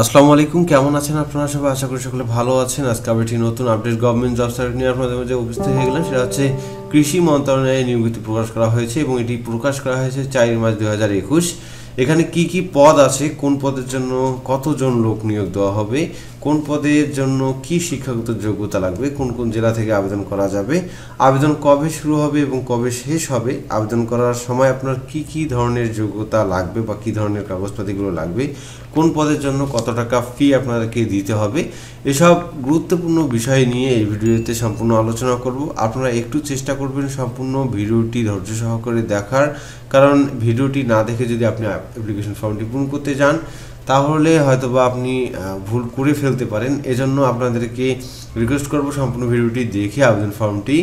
আসসালামু আলাইকুম কেমন আছেন আপনারা সবাই আশা করি সকলে ভালো আছেন আজকে আমি একটি নতুন আপডেট গভর্নমেন্ট জব সার্ভিস নিয়ে আপনাদের মধ্যে উপস্থিত হয়ে গেলাম সেটা হচ্ছে কৃষি মন্ত্রণালয়ে নিয়মিত প্রকাশ করা হয়েছে এবং এটি প্রকাশ করা হয়েছে চার মার্চ দু হাজার একুশ এখানে কি কি পদ আছে কোন পদের জন্য কতজন লোক নিয়োগ দেওয়া হবে কোন পদের জন্য কি শিক্ষাগত যোগ্যতা লাগবে কোন কোন জেলা থেকে আবেদন করা যাবে আবেদন কবে শুরু হবে এবং কবে শেষ হবে আবেদন করার সময় আপনার কি কি ধরনের যোগ্যতা লাগবে বা কি ধরনের কাগজপাতিগুলো লাগবে কোন পদের জন্য কত টাকা ফি আপনাদেরকে দিতে হবে এসব গুরুত্বপূর্ণ বিষয় নিয়ে এই ভিডিওতে সম্পূর্ণ আলোচনা করব আপনারা একটু চেষ্টা করবেন সম্পূর্ণ ভিডিওটি ধৈর্য সহকারে দেখার কারণ ভিডিওটি না দেখে যদি আপনি অ্যাপ্লিকেশন ফর্মটি পূরণ করতে যান তাহলে হয়তো বা আপনি ভুল করে ফেলতে পারেন এজন্য আপনাদেরকে রিকোয়েস্ট করব সম্পূর্ণ ভিডিওটি দেখে আবেদন ফর্মটি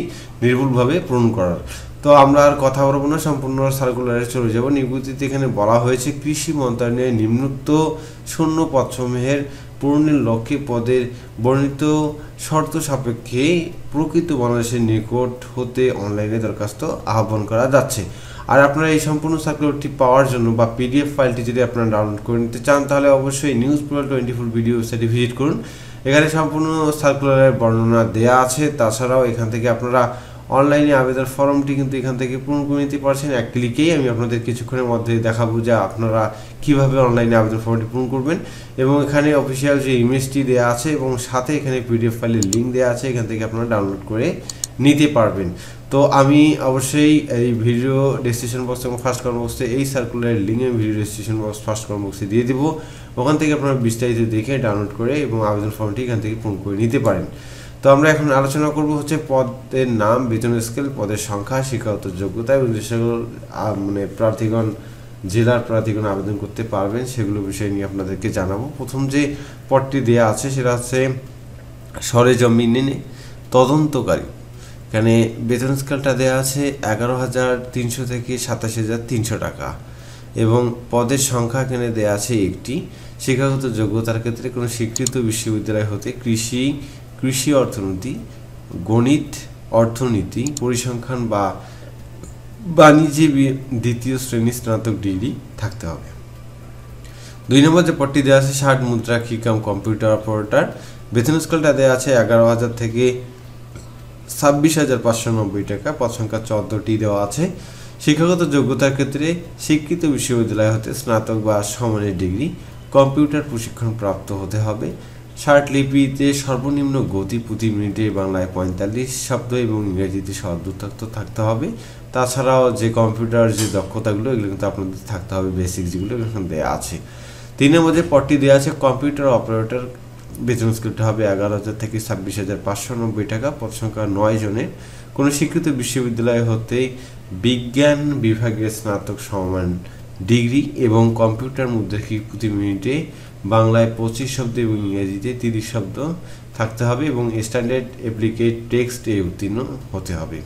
নির্ভুলভাবে পূরণ করার তো আমরা আর কথা বলবো না সম্পূর্ণ সার্কুলারে চলে যাব নিকুতিতে এখানে বলা হয়েছে কৃষি মন্ত্রণালয়ের নিম্নুক্ত শূন্য পদসমূহের পূরণের লক্ষ্যে পদের বর্ণিত শর্ত সাপেক্ষে প্রকৃত বাংলাদেশের নিকট হতে অনলাইনে দরখাস্ত আহ্বান করা যাচ্ছে আর আপনারা এই সম্পূর্ণ সার্কুলারটি পাওয়ার জন্য বা পিডিএফ ফাইলটি যদি আপনারা ডাউনলোড করে নিতে চান তাহলে অবশ্যই news portal twenty four video ওয়েবসাইটে ভিজিট করুন এখানে সম্পূর্ণ সার্কুলারের বর্ণনা দেয়া আছে তাছাড়াও এখান থেকে আপনারা অনলাইনে আবেদন ফর্মটি কিন্তু এখান থেকে পূরণ করে নিতে পারছেন এক ক্লিকেই আমি আপনাদের কিছুক্ষণের মধ্যে দেখাবো যে আপনারা কিভাবে অনলাইনে আবেদন ফর্মটি পূরণ করবেন এবং এখানে অফিসিয়াল যে ইমেজটি দেওয়া আছে এবং সাথে এখানে পিডিএফ ফাইলের লিঙ্ক দেওয়া আছে এখান থেকে আপনারা ডাউনলোড করে নিতে পারবেন তো আমি অবশ্যই এই ভিডিও ডেসক্রিপশন বক্স এবং ফার্স্ট কমেন্ট বক্সে এই সার্কুলারের লিঙ্কে আমি video description box first comment বক্সে দিয়ে দিব ওখান থেকে আপনারা বিস্তারিত দেখে ডাউনলোড করে এবং আবেদন ফর্মটি এখান থেকে পূরণ করে নিতে পারেন তো আমরা এখন আলোচনা করব হচ্ছে পদের নাম বেতন স্কেল পদের সংখ্যা শিক্ষাগত যোগ্যতা এবং যে মানে প্রার্থীগণ জেলার প্রার্থীগণ আবেদন করতে পারবেন সেগুলো বিষয় নিয়ে আপনাদেরকে জানাবো প্রথম যে পদটি দেয়া আছে সেটা হচ্ছে সরেজমিনে তদন্তকারী এখানে বেতন স্কেলটা দেওয়া আছে এগারো হাজার তিনশো থেকে সাতাশ হাজার তিনশো টাকা এবং পদের সংখ্যা এখানে দেওয়া আছে একটি শিক্ষাগত যোগ্যতার ক্ষেত্রে কোনো স্বীকৃত বিশ্ববিদ্যালয় হতে কৃষি কৃষি অর্থনীতি গণিত অর্থনীতি পরিসংখ্যান বা বাণিজ্যে দ্বিতীয় শ্রেণী স্নাতক ডিগ্রি থাকতে হবে দুই নম্বর যে পদটি দেওয়া আছে ষাট মুদ্রা কিকাম কম্পিউটার অপারেটার বেতন স্কেলটা দেওয়া আছে এগারো হাজার থেকে ছাব্বিশ হাজার পাঁচশো নব্বই টাকা পদ সংখ্যা চোদ্দটি দেওয়া আছে শিক্ষাগত যোগ্যতার ক্ষেত্রে শিক্ষিত বিশ্ববিদ্যালয় হতে স্নাতক বা সমানের ডিগ্রি কম্পিউটার প্রশিক্ষণ প্রাপ্ত হতে হবে ষাট লিপিতে সর্বনিম্ন গতি প্রতি মিনিটে বাংলায় পঁয়তাল্লিশ শব্দ এবং ইংরেজিতে সদ্যুত্থাক্ত থাকতে হবে তাছাড়াও যে কম্পিউটার যে দক্ষতাগুলো এগুলো কিন্তু আপনাদের থাকতে হবে বেসিক যেগুলো এখানে দেওয়া আছে তিনের মধ্যে পটটি দেওয়া আছে কম্পিউটার অপারেটর বেতন স্কুলটা হবে এগারো হাজার থেকে ছাব্বিশ হাজার পাঁচশো নব্বই টাকা পদ সংখ্যা নয় জনের কোনো স্বীকৃত বিশ্ববিদ্যালয় হতে বিজ্ঞান বিভাগের স্নাতক সমান ডিগ্রি এবং কম্পিউটার কি প্রতি মিনিটে বাংলায় পঁচিশ শব্দ এবং ইংরেজিতে তিরিশ শব্দ থাকতে হবে এবং স্ট্যান্ডার্ড অ্যাপ্লিকেট টেক্সট এ উত্তীর্ণ হতে হবে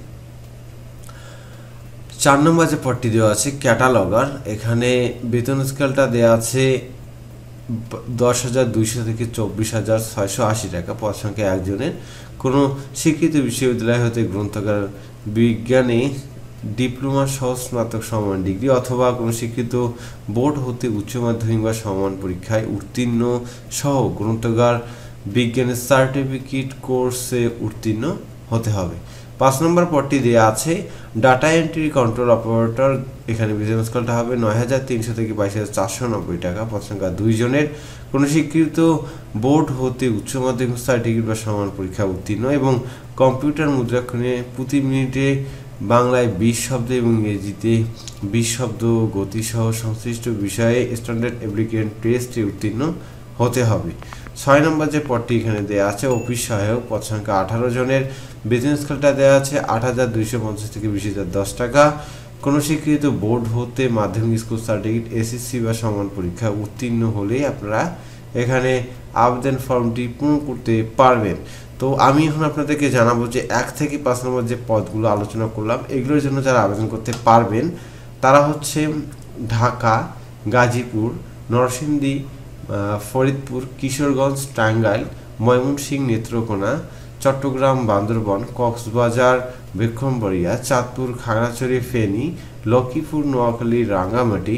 চার নম্বর যে পদটি দেওয়া আছে ক্যাটালগার এখানে বেতন স্কেলটা দেওয়া আছে দশ হাজার দুইশো থেকে চব্বিশ হাজার ছয়শো আশি টাকা পদ সংখ্যা একজনের কোনো শিক্ষিত বিশ্ববিদ্যালয় হতে গ্রন্থাগার বিজ্ঞানে ডিপ্লোমা সহ স্নাতক সমান ডিগ্রি অথবা কোনো শিক্ষিত বোর্ড হতে উচ্চ মাধ্যমিক বা সমান পরীক্ষায় উত্তীর্ণ সহ গ্রন্থাগার বিজ্ঞানের সার্টিফিকেট কোর্সে উত্তীর্ণ হতে হবে পাঁচ নম্বর পটটি দেওয়া আছে ডাটা এন্ট্রি কন্ট্রোল অপারেটর এখানে বিজনেস কলটা হবে নয় হাজার তিনশো থেকে বাইশ হাজার চারশো নব্বই টাকা সংখ্যা দুইজনের কোনো স্বীকৃত বোর্ড হতে উচ্চ মাধ্যমিক সার্টিফিকেট বা সমান পরীক্ষা উত্তীর্ণ এবং কম্পিউটার মুদ্রাক্ষণে প্রতি মিনিটে বাংলায় বিশ শব্দ এবং ইংরেজিতে বিশ শব্দ গতিসহ সংশ্লিষ্ট বিষয়ে স্ট্যান্ডার্ড অ্যাপ্লিকেন্ট টেস্টে উত্তীর্ণ হতে হবে ছয় নম্বর যে পদটি এখানে দেওয়া আছে অফিস সহায়ক পদ সংখ্যা আঠারো জনের বিজনেস স্কেলটা দেওয়া আছে আট হাজার দুইশো পঞ্চাশ থেকে বিশ হাজার দশ টাকা কোনো স্বীকৃত বোর্ড হতে মাধ্যমিক স্কুল সার্টিফিকেট এসএসসি বা সমান পরীক্ষা উত্তীর্ণ হলেই আপনারা এখানে আবেদন ফর্মটি পূরণ করতে পারবেন তো আমি এখন আপনাদেরকে জানাবো যে এক থেকে পাঁচ নম্বর যে পদগুলো আলোচনা করলাম এগুলোর জন্য যারা আবেদন করতে পারবেন তারা হচ্ছে ঢাকা গাজীপুর নরসিংদী ফরিদপুর কিশোরগঞ্জ টাঙ্গাইল ময়মনসিংহ নেত্রকোনা চট্টগ্রাম বান্দরবন কক্সবাজার বিক্রমবাড়িয়া চাঁদপুর খাগড়াছড়ি ফেনী লক্ষ্মীপুর নোয়াখালী রাঙ্গামাটি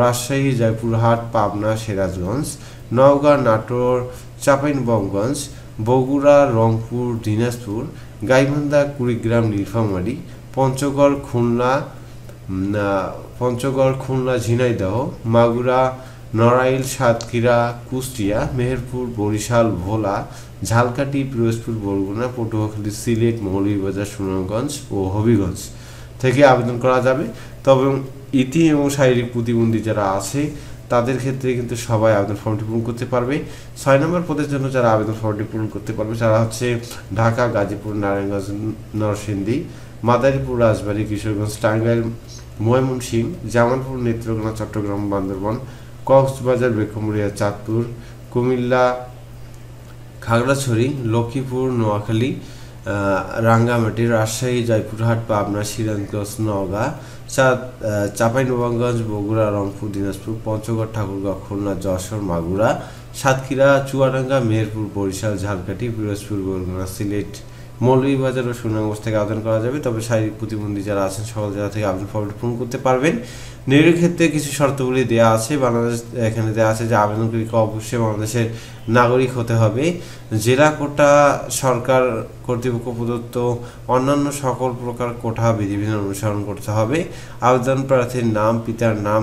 রাজশাহী জয়পুরহাট পাবনা সিরাজগঞ্জ নওগাঁ নাটোর চাঁপাইনবঙ্গগঞ্জ বগুড়া রংপুর দিনাজপুর গাইবান্ধা কুড়িগ্রাম নীলফামারি পঞ্চগড় খুলনা পঞ্চগড় খুলনা ঝিনাইদহ মাগুরা নড়াইল সাতক্ষীরা কুষ্টিয়া মেহেরপুর বরিশাল ভোলা ঝালকাঠি পিরোজপুর বরগুনা পটুয়াখালী সিলেট মৌলভীবাজার সুনামগঞ্জ ও হবিগঞ্জ থেকে আবেদন করা যাবে তবে ইতি এবং শারীরিক প্রতিবন্ধী যারা আছে তাদের ক্ষেত্রে কিন্তু সবাই আবেদন ফর্মটি পূরণ করতে পারবে ছয় নম্বর পদের জন্য যারা আবেদন ফর্মটি পূরণ করতে পারবে তারা হচ্ছে ঢাকা গাজীপুর নারায়ণগঞ্জ নরসিংদী মাদারীপুর রাজবাড়ী কিশোরগঞ্জ টাঙ্গাইল ময়মনসিংহ জামালপুর নেত্রকোনা চট্টগ্রাম বান্দরবান কক্সবাজার বেকুমরিয়া চাঁদপুর কুমিল্লা খাগড়াছড়ি লক্ষ্মীপুর নোয়াখালী রাঙ্গামাটি রাজশাহী জয়পুরহাট পাবনা সিরাজগঞ্জ নওগাঁ চাঁপাইনবাবগঞ্জ বগুড়া রংপুর দিনাজপুর পঞ্চগড় ঠাকুরগাঁও খুলনা যশোর মাগুরা সাতক্ষীরা চুয়াডাঙ্গা মেহেরপুর বরিশাল ঝালকাঠি পিরোজপুর বরগুনা সিলেট মৌলভীবাজার ও সুনামগঞ্জ থেকে আবেদন করা যাবে তবে শারীরিক প্রতিবন্ধী যারা আছেন সকল জেলা থেকে আবেদন ফর্মটি পূরণ করতে পারবেন নিয়োগের ক্ষেত্রে কিছু শর্তগুলি দেওয়া আছে বাংলাদেশ এখানে দেওয়া আছে যে আবেদনগুলিকে অবশ্যই বাংলাদেশের নাগরিক হতে হবে জেলা কোটা সরকার কর্তৃপক্ষ প্রদত্ত অন্যান্য সকল প্রকার কোঠা বিধিবিধান অনুসরণ করতে হবে আবেদন প্রার্থীর নাম পিতার নাম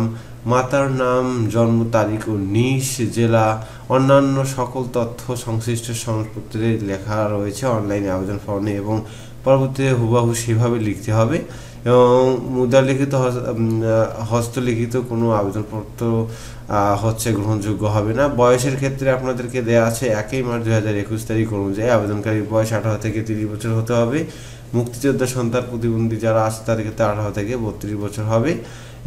মাতার নাম জন্ম তারিখ ও নিশ জেলা অন্যান্য সকল তথ্য সংশ্লিষ্ট সনদপত্রে লেখা রয়েছে অনলাইনে আবেদন ফর্মে এবং পরবর্তীতে হুবাহু সেভাবে লিখতে হবে এবং মুদ্রালিখিত হস্তলিখিত কোনো আবেদনপত্র হচ্ছে গ্রহণযোগ্য হবে না বয়সের ক্ষেত্রে আপনাদেরকে দেওয়া আছে একই মার্চ দু হাজার একুশ তারিখ অনুযায়ী আবেদনকারীর বয়স আঠারো থেকে তিরিশ বছর হতে হবে মুক্তিযোদ্ধা সন্তান প্রতিবন্ধী যারা আছে তাদের ক্ষেত্রে আঠারো থেকে বত্রিশ বছর হবে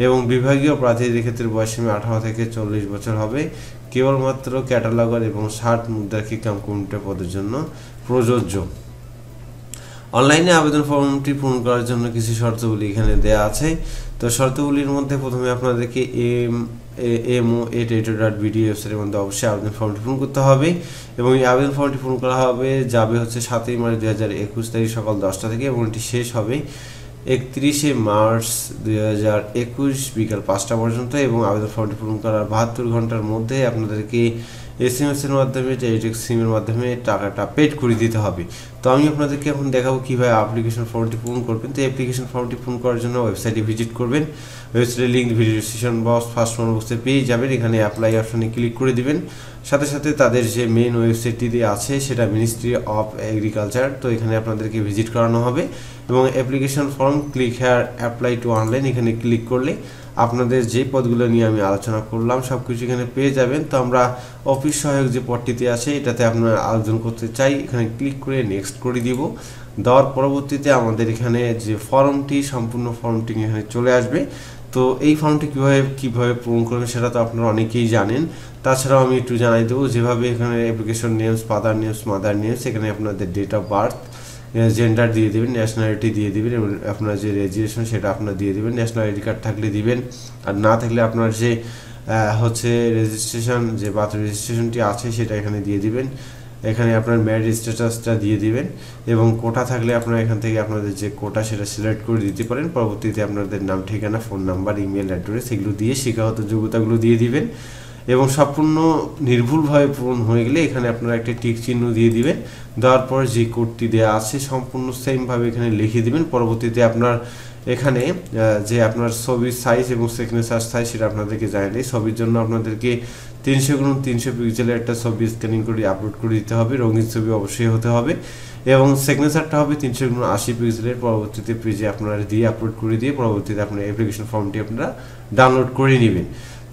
এবং বিভাগীয় প্রার্থীদের ক্ষেত্রে বয়সীমা আঠারো থেকে চল্লিশ বছর হবে কেবলমাত্র ক্যাটালগার এবং ষাট মুদ্রাক্ষিকাম কোনটা পদের জন্য প্রযোজ্য অনলাইনে আবেদন ফর্মটি পূরণ করার জন্য কিছু শর্তগুলি এখানে দেয়া আছে তো শর্তগুলির মধ্যে প্রথমে আপনাদেরকে এম এম ও এ টেটো ডট বিডিও ওয়েবসাইটের মধ্যে অবশ্যই আবেদন ফর্মটি পূরণ করতে হবে এবং এই আবেদন ফর্মটি পূরণ করা হবে যাবে হচ্ছে সাতই মার্চ দু হাজার একুশ তারিখ সকাল দশটা থেকে এবং এটি শেষ হবে একত্রিশে মার্চ দুই হাজার একুশ বিকাল পাঁচটা পর্যন্ত এবং আবেদন ফর্মটি পূরণ করার বাহাত্তর ঘন্টার মধ্যে আপনাদেরকে এসএমএসের মাধ্যমে টেলিটেক সিমের মাধ্যমে টাকাটা পেড করে দিতে হবে তো আমি আপনাদেরকে এখন দেখাবো কীভাবে অ্যাপ্লিকেশন ফর্মটি পূরণ করবেন তো অ্যাপ্লিকেশন ফর্মটি পূরণ করার জন্য ওয়েবসাইটে ভিজিট করবেন ওয়েবসাইটের লিঙ্ক ভিডিও ভিডিওস্টেশন বক্স ফার্স্ট ফর্ম বক্সে পেয়ে যাবেন এখানে অ্যাপ্লাই অপশনে ক্লিক করে দিবেন সাথে সাথে তাদের যে মেন ওয়েবসাইটটি আছে সেটা মিনিস্ট্রি অফ এগ্রিকালচার তো এখানে আপনাদেরকে ভিজিট করানো হবে এবং application form click here apply to online এখানে ক্লিক করলে আপনাদের যে পদগুলো নিয়ে আমি আলোচনা করলাম সব কিছু এখানে পেয়ে যাবেন তো আমরা অফিস সহায়ক যে পদটিতে আছে এটাতে আপনারা আয়োজন করতে চাই এখানে ক্লিক করে নেক্সট করে দিব দেওয়ার পরবর্তীতে আমাদের এখানে যে ফর্মটি সম্পূর্ণ ফর্মটি এখানে চলে আসবে তো এই ফর্মটি কীভাবে কীভাবে পূরণ করবেন সেটা তো আপনারা অনেকেই জানেন তাছাড়াও আমি একটু জানাই দেবো যেভাবে এখানে application names father names mother names এখানে আপনাদের ডেট অফ বার্থ জেন্ডার দিয়ে দেবেন ন্যাশনালিটি দিয়ে দেবেন এবং আপনার যে রেজিস্ট্রেশন সেটা আপনার দিয়ে দেবেন ন্যাশনাল আইডি কার্ড থাকলে দিবেন আর না থাকলে আপনার যে হচ্ছে রেজিস্ট্রেশন যে বার্থ রেজিস্ট্রেশনটি আছে সেটা এখানে দিয়ে দিবেন এখানে আপনার ম্যারিড স্ট্যাটাসটা দিয়ে দিবেন এবং কোটা থাকলে আপনারা এখান থেকে আপনাদের যে কোটা সেটা সিলেক্ট করে দিতে পারেন পরবর্তীতে আপনাদের নাম ঠিকানা ফোন নাম্বার ইমেল অ্যাড্রেস এগুলো দিয়ে শিক্ষাগত যোগ্যতাগুলো দিয়ে দিবেন এবং সম্পূর্ণ নির্ভুলভাবে পূরণ হয়ে গেলে এখানে আপনারা একটা টিক চিহ্ন দিয়ে দিবেন দেওয়ার পর যে কোডটি দেওয়া আছে সম্পূর্ণ সেমভাবে এখানে লিখে দিবেন পরবর্তীতে আপনার এখানে যে আপনার ছবির সাইজ এবং সিগনেচার সাইজ সেটা আপনাদেরকে জানিয়ে দেয় ছবির জন্য আপনাদেরকে তিনশো গুণ তিনশো পিক্সেলের একটা ছবি স্ক্যানিং করে আপলোড করে দিতে হবে রঙিন ছবি অবশ্যই হতে হবে এবং সিগনেচারটা হবে তিনশো গুণ আশি পিক্সেলের পরবর্তীতে পেজে আপনারা দিয়ে আপলোড করে দিয়ে পরবর্তীতে আপনার অ্যাপ্লিকেশন ফর্মটি আপনারা ডাউনলোড করে নেবেন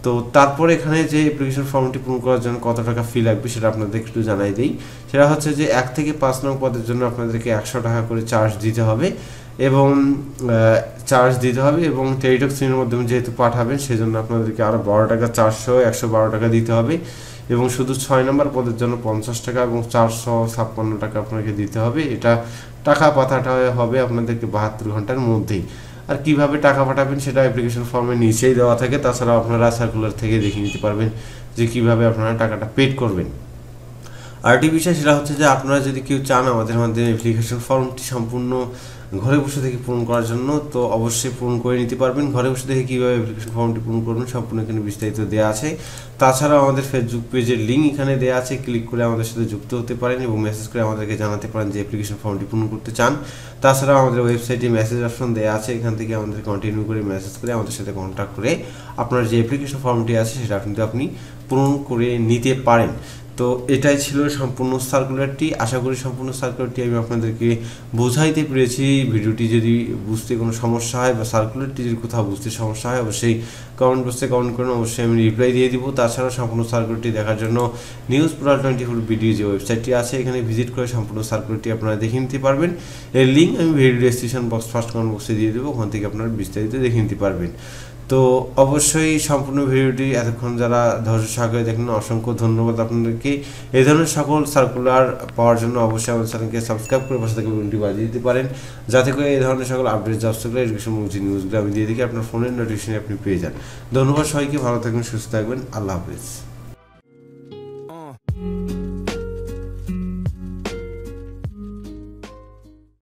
তো তারপরে এখানে যে অ্যাপ্লিকেশন ফর্মটি পূরণ করার জন্য কত টাকা ফি লাগবে সেটা আপনাদের একটু জানাই দিই সেটা হচ্ছে যে এক থেকে পাঁচ নং পদের জন্য আপনাদেরকে একশো টাকা করে চার্জ দিতে হবে এবং চার্জ দিতে হবে এবং টেলিটক শ্রেণীর মাধ্যমে যেহেতু পাঠাবেন সেজন্য আপনাদেরকে আরও বারো টাকা চারশো একশো বারো টাকা দিতে হবে এবং শুধু ছয় নম্বর পদের জন্য পঞ্চাশ টাকা এবং চারশো ছাপ্পান্ন টাকা আপনাকে দিতে হবে এটা টাকা পাতাটা হবে আপনাদেরকে বাহাত্তর ঘন্টার মধ্যেই আর কিভাবে টাকা পাঠাবেন সেটা অ্যাপ্লিকেশন ফর্মে নিচেই দেওয়া থাকে তাছাড়া আপনারা সার্কুলার থেকে দেখে নিতে পারবেন যে কিভাবে আপনারা টাকাটা পেড করবেন আরেকটি বিষয় সেটা হচ্ছে যে আপনারা যদি কেউ চান আমাদের মাধ্যমে অ্যাপ্লিকেশন ফর্মটি সম্পূর্ণ ঘরে বসে থেকে পূরণ করার জন্য তো অবশ্যই পূরণ করে নিতে পারবেন ঘরে বসে থেকে কীভাবে অ্যাপ্লিকেশন ফর্মটি পূরণ করবেন সম্পূর্ণ এখানে বিস্তারিত দেওয়া আছে তাছাড়াও আমাদের ফেসবুক পেজের লিঙ্ক এখানে দেওয়া আছে ক্লিক করে আমাদের সাথে যুক্ত হতে পারেন এবং মেসেজ করে আমাদেরকে জানাতে পারেন যে অ্যাপ্লিকেশন ফর্মটি পূরণ করতে চান তাছাড়াও আমাদের ওয়েবসাইটে মেসেজ অপশন দেওয়া আছে এখান থেকে আমাদের কন্টিনিউ করে মেসেজ করে আমাদের সাথে কন্ট্যাক্ট করে আপনার যে অ্যাপ্লিকেশন ফর্মটি আছে সেটা কিন্তু আপনি পূরণ করে নিতে পারেন তো এটাই ছিল সম্পূর্ণ সার্কুলারটি আশা করি সম্পূর্ণ সার্কুলারটি আমি আপনাদেরকে বোঝাইতে পেরেছি ভিডিওটি যদি বুঝতে কোনো সমস্যা হয় বা সার্কুলারটি যদি কোথাও বুঝতে সমস্যা হয় অবশ্যই কমেন্ট বক্সে কমেন্ট করুন অবশ্যই আমি রিপ্লাই দিয়ে দিব তাছাড়া সম্পূর্ণ সার্কুলারটি দেখার জন্য news portal twenty four video যে ওয়েবসাইটটি আছে এখানে ভিজিট করে সম্পূর্ণ সার্কুলারটি আপনারা দেখে নিতে পারবেন এর লিঙ্ক আমি video description box first comment বক্সে দিয়ে দেবো ওখান থেকে আপনারা বিস্তারিত দেখে নিতে পারবেন তো অবশ্যই সম্পূর্ণ ভিডিওটি এতক্ষণ যারা ধৈর্য সহকারে দেখেন অসংখ্য ধন্যবাদ আপনাদেরকে এই ধরনের সকল সার্কুলার পাওয়ার জন্য অবশ্যই আমাদের চ্যানেলকে সাবস্ক্রাইব করে পাশে থেকে বেলটি বাজিয়ে দিতে পারেন যাতে করে এই ধরনের সকল update job circular education movie নিউজগুলো আমি দিয়ে দেখি আপনার ফোনের নোটিফিকেশন আপনি পেয়ে যান ধন্যবাদ সবাইকে ভালো থাকবেন সুস্থ থাকবেন আল্লাহ হাফিজ